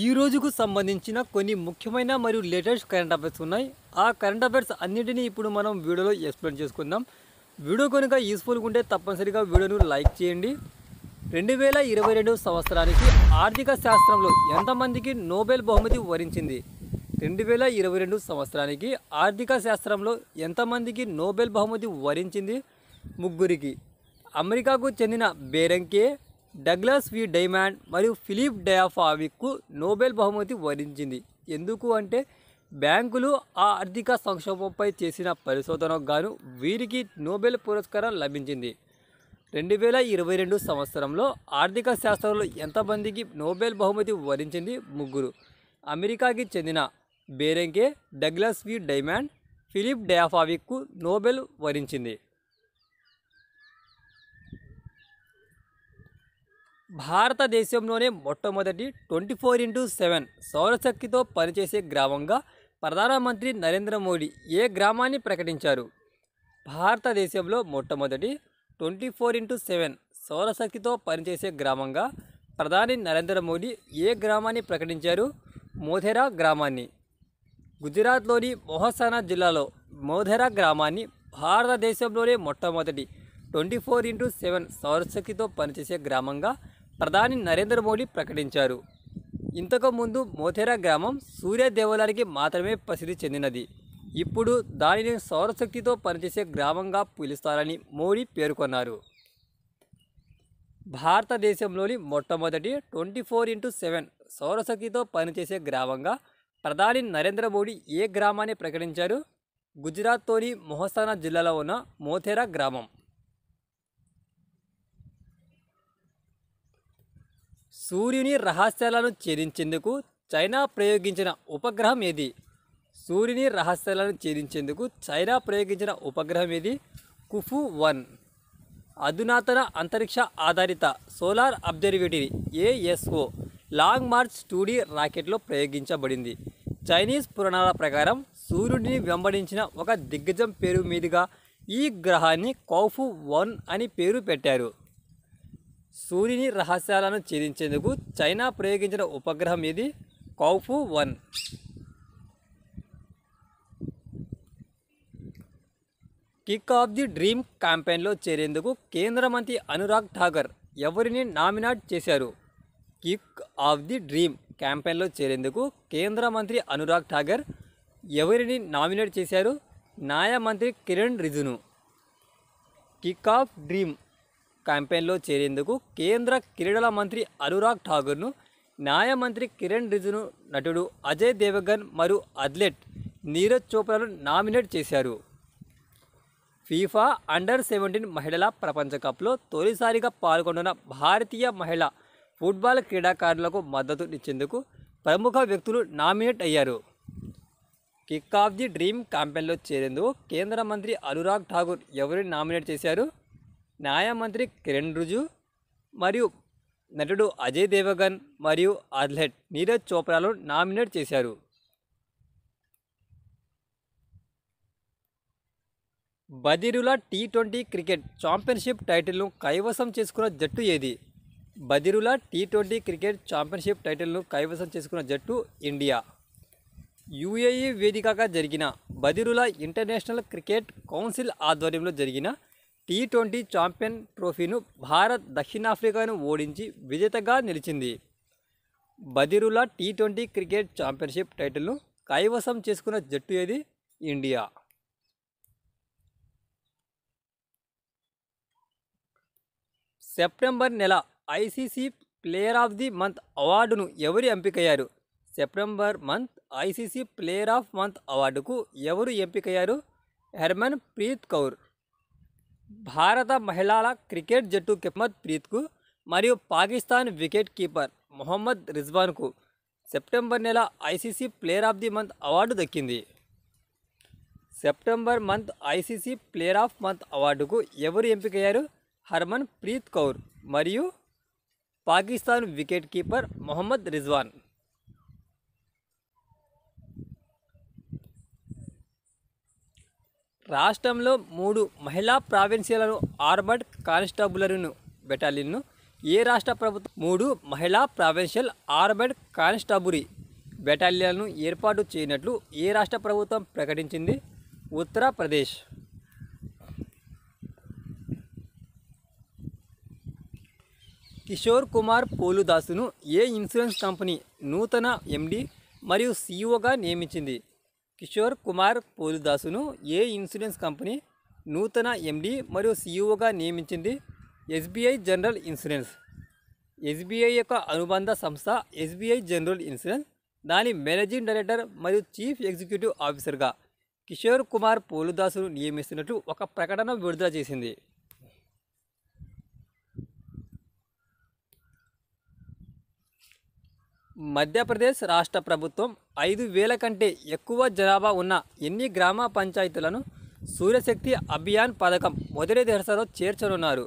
ఈ రోజుకు సంబంధించిన కొన్ని ముఖ్యమైన మరియు లేటెస్ట్ కరెంట్ అఫైర్స్ ఉన్నాయి ఆ కరెంట్ అఫైర్స్ అన్నింటినీ ఇప్పుడు మనం వీడియోలో ఎక్స్ప్లెయిన్ చేసుకుందాం వీడియో కనుక యూస్ఫుల్గా ఉంటే తప్పనిసరిగా వీడియోను లైక్ చేయండి రెండు వేల ఇరవై రెండు సంవత్సరానికి ఆర్థిక శాస్త్రంలో ఎంతమందికి నోబెల్ బహుమతి వరించింది రెండు వేల ఇరవై రెండు సంవత్సరానికి ఆర్థిక శాస్త్రంలో ఎంతమందికి నోబెల్ బహుమతి వరించింది ముగ్గురికి అమెరికాకు చెందిన బేరంకే డగ్లాస్ వి డైమాండ్ మరియు ఫిలిప్ డయాఫావిక్కు నోబెల్ బహుమతి వరించింది ఎందుకు అంటే బ్యాంకులు ఆ ఆర్థిక సంక్షోభంపై చేసిన పరిశోధనకు గాను వీరికి నోబెల్ పురస్కారం లభించింది రెండు వేల ఇరవై రెండు సంవత్సరంలో ఆర్థిక శాస్త్రంలో ఎంతమందికి నోబెల్ బహుమతి వరించింది ముగ్గురు అమెరికాకి చెందిన బేరెంకే డగ్లాస్ వి డైమాండ్ ఫిలిప్ డయాఫావిక్కు నోబెల్ వరించింది భారతదేశంలోనే మొట్టమొదటి ట్వంటీ ఫోర్ ఇంటూ సెవెన్ సౌరశక్తితో పనిచేసే గ్రామంగా ప్రధానమంత్రి నరేంద్ర మోడీ ఏ గ్రామాన్ని ప్రకటించారు భారతదేశంలో మొట్టమొదటి ట్వంటీ ఫోర్ ఇంటూ సెవెన్ సౌరశక్తితో పనిచేసే గ్రామంగా ప్రధాని నరేంద్ర మోడీ ఏ గ్రామాన్ని ప్రకటించారు మోధెరా గ్రామాన్ని గుజరాత్లోని మొహసానా జిల్లాలో మోధెరా గ్రామాన్ని భారతదేశంలోనే మొట్టమొదటి ట్వంటీ ఫోర్ ఇంటూ సెవెన్ సౌరశక్తితో పనిచేసే గ్రామంగా ప్రధాని నరేంద్ర మోడీ ప్రకటించారు ఇంతకుముందు మోతేరా గ్రామం సూర్య దేవాలయానికి మాత్రమే ప్రసిద్ధి చెందినది ఇప్పుడు దానిని సౌరశక్తితో పనిచేసే గ్రామంగా పిలుస్తారని మోడీ పేర్కొన్నారు భారతదేశంలోని మొట్టమొదటి ట్వంటీ ఫోర్ ఇంటూ సెవెన్ సౌరశక్తితో పనిచేసే గ్రామంగా ప్రధాని నరేంద్ర మోడీ ఏ గ్రామాన్ని ప్రకటించారు గుజరాత్తోని మొహసానా జిల్లాలో ఉన్న మోతేరా గ్రామం సూర్యుని రహస్యాలను ఛేదించేందుకు చైనా ప్రయోగించిన ఉపగ్రహం ఏది సూర్యుని రహస్యాలను ఛేదించేందుకు చైనా ప్రయోగించిన ఉపగ్రహం ఏది కుఫు వన్ అధునాతన అంతరిక్ష ఆధారిత solar observatory ASO long march two D రాకెట్లో ప్రయోగించబడింది చైనీస్ పురాణాల ప్రకారం సూర్యుడిని వెంబడించిన ఒక దిగ్గజం పేరు మీదుగా ఈ గ్రహాన్ని కౌఫు వన్ అని పేరు పెట్టారు సూర్యుని రహస్యాలను ఛేదించేందుకు చైనా ప్రయోగించిన ఉపగ్రహం ఇది Kuafu one kick off the dream క్యాంపెయిన్లో చేరేందుకు కేంద్ర మంత్రి అనురాగ్ ఠాగర్ ఎవరిని నామినేట్ చేశారు కిక్ ఆఫ్ ది డ్రీమ్ క్యాంపెయిన్లో చేరేందుకు కేంద్ర మంత్రి అనురాగ్ ఠాగర్ ఎవరిని నామినేట్ చేశారు న్యాయ మంత్రి కిరణ్ రిజును కిక్ ఆఫ్ డ్రీమ్ క్యాంపెయిన్లో చేరేందుకు కేంద్ర క్రీడల మంత్రి అనురాగ్ ఠాగూర్ను న్యాయ మంత్రి కిరణ్ రిజును నటుడు అజయ్ దేవగన్ మరియు అథ్లెట్ నీరజ్ చోప్రాను నామినేట్ చేశారు ఫీఫా అండర్ సెవెంటీన్ మహిళల ప్రపంచ కప్లో తొలిసారిగా పాల్గొన్న భారతీయ మహిళ ఫుట్బాల్ క్రీడాకారులకు మద్దతు ఇచ్చేందుకు ప్రముఖ వ్యక్తులు నామినేట్ అయ్యారు కిక్ ఆఫ్ ది డ్రీమ్ క్యాంపెయిన్లో చేరేందుకు కేంద్ర మంత్రి అనురాగ్ ఠాగూర్ ఎవరిని నామినేట్ చేశారు న్యాయమంత్రి కిరణ్ రుజు మరియు నటుడు అజయ్ దేవగన్ మరియు అథ్లెట్ నీరజ్ చోప్రాలు నామినేట్ చేశారు బదిరుల టీ ట్వంటీ క్రికెట్ ఛాంపియన్షిప్ టైటిల్ను కైవసం చేసుకున్న జట్టు ఏది బదిరుల టీ ట్వంటీ క్రికెట్ ఛాంపియన్షిప్ టైటిల్ను కైవసం చేసుకున్న జట్టు ఇండియా యుఏఈ వేదికగా జరిగిన బదిరుల ఇంటర్నేషనల్ క్రికెట్ కౌన్సిల్ ఆధ్వర్యంలో జరిగిన టీ ట్వంటీ ఛాంపియన్ ట్రోఫీను భారత్ దక్షిణాఫ్రికాను ఓడించి విజేతగా నిలిచింది బదిరుల టీ ట్వంటీ క్రికెట్ ఛాంపియన్షిప్ టైటిల్ను కైవసం చేసుకున్న జట్టు ఏది ఇండియా సెప్టెంబర్ నెల ICC player of the month అవార్డును ఎవరు ఎంపికయ్యారు September month ICC player of month అవార్డుకు ఎవరు ఎంపికయ్యారు హెర్మన్ ప్రీత్ కౌర్ భారత మహిళల క్రికెట్ జట్టు కిమ్మత్ ప్రీత్కు మరియు పాకిస్తాన్ వికెట్ కీపర్ మొహమ్మద్ రిజ్వాన్కు సెప్టెంబర్ నెల ICC player of the month award దక్కింది September month ICC player of month అవార్డుకు ఎవరు ఎంపికయ్యారు హర్మన్ ప్రీత్ కౌర్ మరియు పాకిస్తాన్ వికెట్ కీపర్ మొహమ్మద్ రిజ్వాన్ రాష్ట్రంలో మూడు మహిళా ప్రావిన్సీలను ఆర్మర్డ్ కానిస్టేబులరీను బెటాలియన్ను ఏ రాష్ట్ర ప్రభుత్వం మూడు మహిళా ప్రావిన్షియల్ ఆర్మర్డ్ కానిస్టబురీ బెటాలియన్ను ఏర్పాటు చేయనట్లు ఏ రాష్ట్ర ప్రభుత్వం ప్రకటించింది ఉత్తరప్రదేశ్ కిషోర్ కుమార్ పోలుదాసును ఏ ఇన్సూరెన్స్ కంపెనీ నూతన ఎండి మరియు సీఓగా నియమించింది కిషోర్ కుమార్ పోలిదాసును ఏ ఇన్సూరెన్స్ కంపెనీ నూతన ఎండి మరియు సీఈఓగా నియమించింది ఎస్బీఐ జనరల్ ఇన్సూరెన్స్ ఎస్బీఐ యొక్క అనుబంధ సంస్థ ఎస్బీఐ జనరల్ ఇన్సూరెన్స్ దాని మేనేజింగ్ డైరెక్టర్ మరియు చీఫ్ ఎగ్జిక్యూటివ్ ఆఫీసర్గా కిషోర్ కుమార్ పోలుదాసును నియమిస్తున్నట్లు ఒక ప్రకటన విడుదల చేసింది మధ్యప్రదేశ్ రాష్ట్ర ప్రభుత్వం ఐదు వేల కంటే ఎక్కువ జనాభా ఉన్న ఎన్ని గ్రామ పంచాయతీలను సూర్యశక్తి అభియాన్ పథకం మొదటి దశలో చేర్చనున్నారు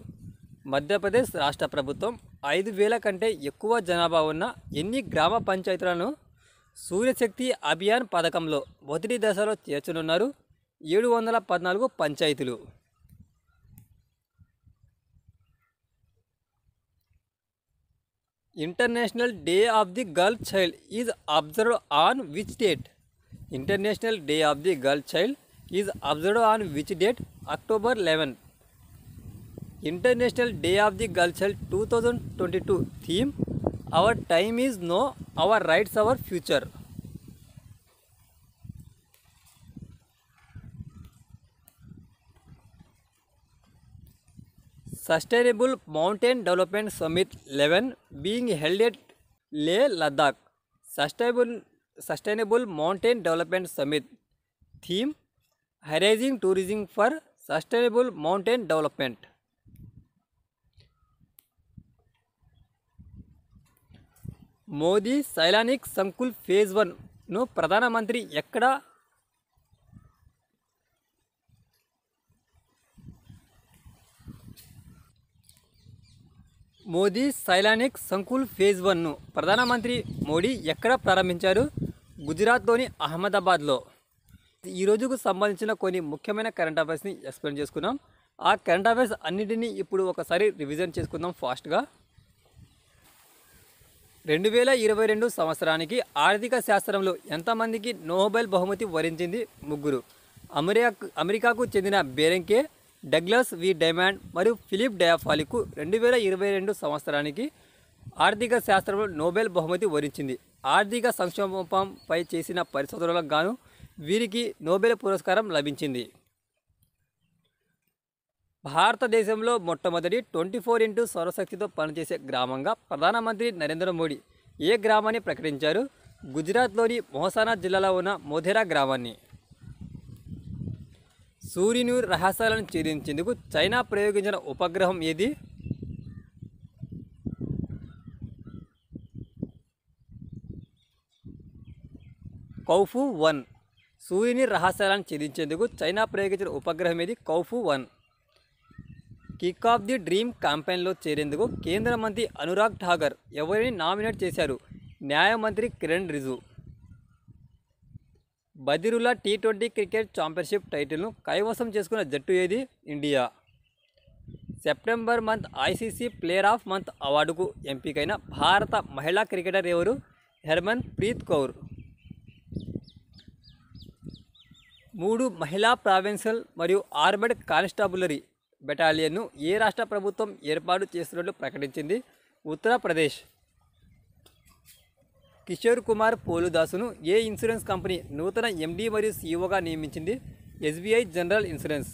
మధ్యప్రదేశ్ రాష్ట్ర ప్రభుత్వం ఐదు వేల కంటే ఎక్కువ జనాభా ఉన్న ఎన్ని గ్రామ పంచాయతీలను సూర్యశక్తి అభియాన్ పథకంలో మొదటి దశలో చేర్చనున్నారు ఏడు వందల పద్నాలుగు పంచాయతీలు international day of the girl child is observe on which date international day of the girl child is observe on which date October eleven international day of the girl child two theme our time is now our rights our future sustainable mountain development summit eleven being held at Leh Ladakh sustainable sustainable mountain development summit theme harnessing tourism for sustainable mountain development Modi सैलानिक संकुल phase one प्रधानमंत्री एक्ड़ మోదీ సైలానిక్ సంకుల్ phase వన్ను ప్రధానమంత్రి మోడీ ఎక్కడ ప్రారంభించారు గుజరాత్లోని అహ్మదాబాద్లో ఈ రోజుకు సంబంధించిన కొన్ని ముఖ్యమైన కరెంట్ అఫైర్స్ని ఎక్స్ప్లెయిన్ చేసుకున్నాం ఆ కరెంట్ అఫైర్స్ అన్నింటినీ ఇప్పుడు ఒకసారి రివిజన్ చేసుకుందాం ఫాస్ట్గా రెండు వేల ఇరవై రెండు సంవత్సరానికి ఆర్థిక శాస్త్రంలో ఎంతమందికి నోబెల్ బహుమతి వరించింది ముగ్గురు అమెరికా అమెరికాకు చెందిన బేరెంకే డగ్లస్ వి డైమాండ్ మరియు ఫిలిప్ డయాఫాలికు రెండు వేల ఇరవై రెండు సంవత్సరానికి ఆర్థిక శాస్త్రంలో నోబెల్ బహుమతి వరించింది ఆర్థిక సంక్షోభంపై చేసిన పరిశోధనలకు గాను వీరికి నోబెల్ పురస్కారం లభించింది భారతదేశంలో మొట్టమొదటి ట్వంటీ ఫోర్ ఇంటూ సౌరశక్తితో పనిచేసే గ్రామంగా ప్రధానమంత్రి నరేంద్ర మోడీ ఏ గ్రామాన్ని ప్రకటించారు గుజరాత్లోని మొహసానా జిల్లాలో ఉన్న మోధేరా గ్రామాన్ని సూర్యుని రహస్యాలను ఛేదించేందుకు చైనా ప్రయోగించిన ఉపగ్రహం ఏది కౌఫు వన్ సూర్యుని రహస్యాలను ఛేదించేందుకు చైనా ప్రయోగించిన ఉపగ్రహం ఏది Kuafu one kick off the dream క్యాంపెయిన్లో చేరేందుకు కేంద్ర మంత్రి అనురాగ్ ఠాగర్ ఎవరిని నామినేట్ చేశారు న్యాయమంత్రి కిరణ్ రిజు బదిరులా టీ ట్వంటీ క్రికెట్ ఛాంపియన్షిప్ టైటిల్ను కైవసం చేసుకున్న జట్టు ఏది India September month ICC player of month అవార్డుకు ఎంపికైన భారత మహిళా క్రికెటర్ ఎవరు హెర్మన్ ప్రీత్ కౌర్ మూడు మహిళా ప్రావిన్సల్ మరియు ఆర్మడ్ కానిస్టాబులరీ బెటాలియన్ను ఏ రాష్ట్ర ప్రభుత్వం ఏర్పాటు చేస్తున్నట్లు ప్రకటించింది ఉత్తరప్రదేశ్ కిషోర్ కుమార్ పోలుదాసును ఏ ఇన్సూరెన్స్ కంపెనీ నూతన ఎండీ మరియు సీఈఓగా నియమించింది ఎస్బీఐ జనరల్ ఇన్సూరెన్స్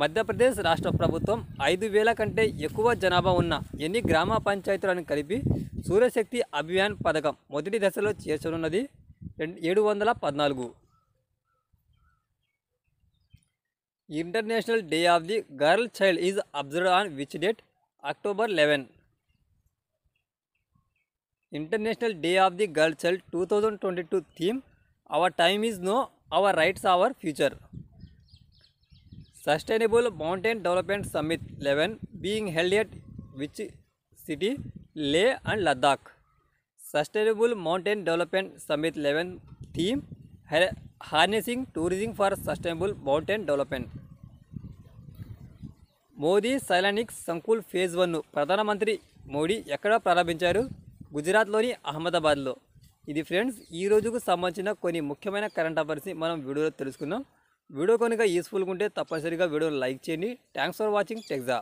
మధ్యప్రదేశ్ రాష్ట్ర ప్రభుత్వం ఐదు వేల కంటే ఎక్కువ జనాభా ఉన్న ఎన్ని గ్రామ పంచాయతీలను కలిపి సూర్యశక్తి అభియాన్ పథకం మొదటి దశలో చేర్చనున్నది ఏడు వందల పద్నాలుగు international day of the girl child is observe on which date October eleven international day of the girl child two thousand twenty two theme our time is now our rights our future sustainable mountain development summit eleven being held at which city Leh and Ladakh sustainable mountain development summit eleven theme harnessing tourism for sustainable mountain development Modi సైలానిక్ సంకుల్ phase వన్ను ప్రధానమంత్రి మోడీ ఎక్కడ ప్రారంభించారు గుజరాత్లోని అహ్మదాబాద్లో ఇది friends ఈ రోజుకు సంబంధించిన కొన్ని ముఖ్యమైన కరెంట్ అఫైర్స్ని మనం వీడియోలో తెలుసుకుందాం వీడియో కనుక యూస్ఫుల్గా ఉంటే తప్పనిసరిగా వీడియో లైక్ చేయండి థ్యాంక్స్ ఫర్ వాచింగ్ టెక్జా